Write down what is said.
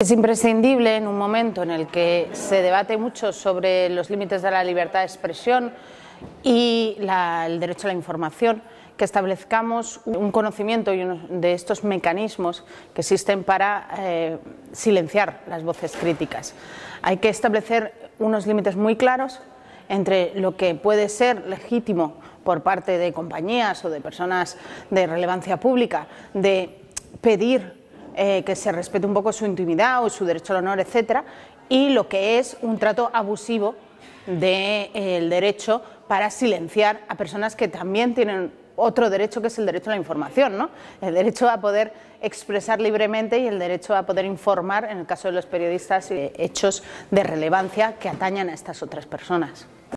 Es imprescindible en un momento en el que se debate mucho sobre los límites de la libertad de expresión y el derecho a la información, que establezcamos un conocimiento de estos mecanismos que existen para eh, silenciar las voces críticas. Hay que establecer unos límites muy claros entre lo que puede ser legítimo por parte de compañías o de personas de relevancia pública de pedir eh, que se respete un poco su intimidad o su derecho al honor, etc., y lo que es un trato abusivo del eh, derecho para silenciar a personas que también tienen otro derecho que es el derecho a la información, ¿no? El derecho a poder expresar libremente y el derecho a poder informar, en el caso de los periodistas, hechos de relevancia que atañan a estas otras personas.